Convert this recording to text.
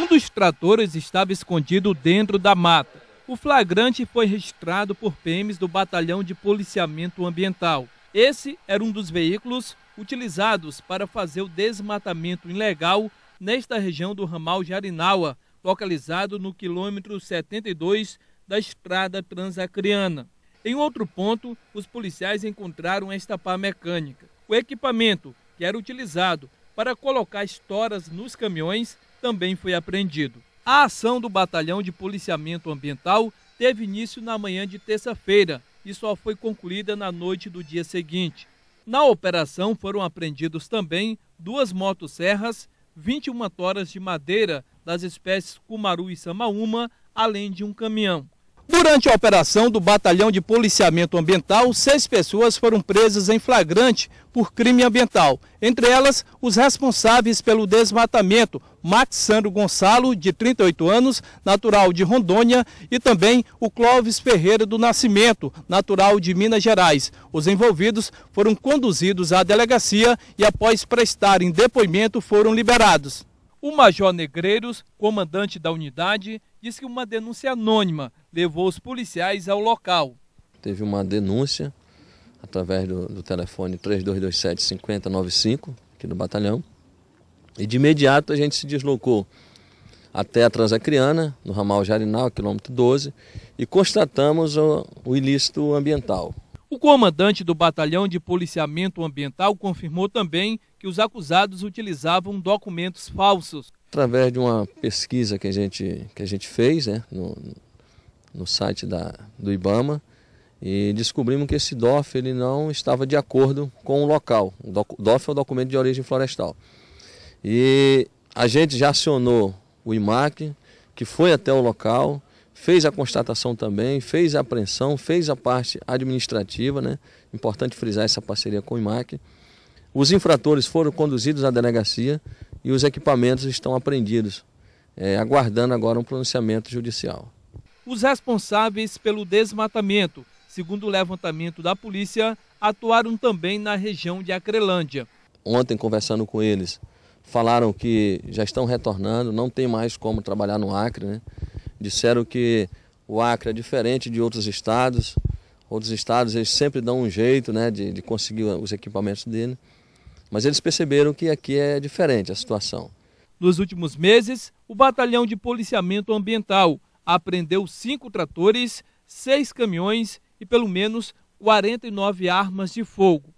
Um dos tratores estava escondido dentro da mata. O flagrante foi registrado por PMs do Batalhão de Policiamento Ambiental. Esse era um dos veículos utilizados para fazer o desmatamento ilegal nesta região do ramal Jarinaua, localizado no quilômetro 72 da estrada transacriana. Em outro ponto, os policiais encontraram esta pá mecânica. O equipamento que era utilizado para colocar estoras nos caminhões também foi apreendido. A ação do Batalhão de Policiamento Ambiental teve início na manhã de terça-feira e só foi concluída na noite do dia seguinte. Na operação foram apreendidos também duas motosserras, 21 toras de madeira das espécies cumaru e samaúma, além de um caminhão. Durante a operação do Batalhão de Policiamento Ambiental, seis pessoas foram presas em flagrante por crime ambiental. Entre elas, os responsáveis pelo desmatamento, Max Sandro Gonçalo, de 38 anos, natural de Rondônia, e também o Clóvis Ferreira do Nascimento, natural de Minas Gerais. Os envolvidos foram conduzidos à delegacia e, após prestarem depoimento, foram liberados. O major Negreiros, comandante da unidade, diz que uma denúncia anônima levou os policiais ao local. Teve uma denúncia através do, do telefone 3227-5095, aqui do batalhão. E de imediato a gente se deslocou até a Transacriana, no ramal Jarinal, quilômetro 12, e constatamos o, o ilícito ambiental. O comandante do Batalhão de Policiamento Ambiental confirmou também que os acusados utilizavam documentos falsos. Através de uma pesquisa que a gente, que a gente fez né, no, no site da, do IBAMA, e descobrimos que esse DOF ele não estava de acordo com o local. O DOF é o documento de origem florestal. E a gente já acionou o IMAC, que foi até o local, fez a constatação também, fez a apreensão, fez a parte administrativa, né? Importante frisar essa parceria com o IMAC. Os infratores foram conduzidos à delegacia e os equipamentos estão apreendidos, é, aguardando agora um pronunciamento judicial. Os responsáveis pelo desmatamento, segundo o levantamento da polícia, atuaram também na região de Acrelândia. Ontem, conversando com eles, falaram que já estão retornando, não tem mais como trabalhar no Acre, né? Disseram que o Acre é diferente de outros estados. Outros estados eles sempre dão um jeito né, de, de conseguir os equipamentos dele. Mas eles perceberam que aqui é diferente a situação. Nos últimos meses, o Batalhão de Policiamento Ambiental apreendeu cinco tratores, seis caminhões e pelo menos 49 armas de fogo.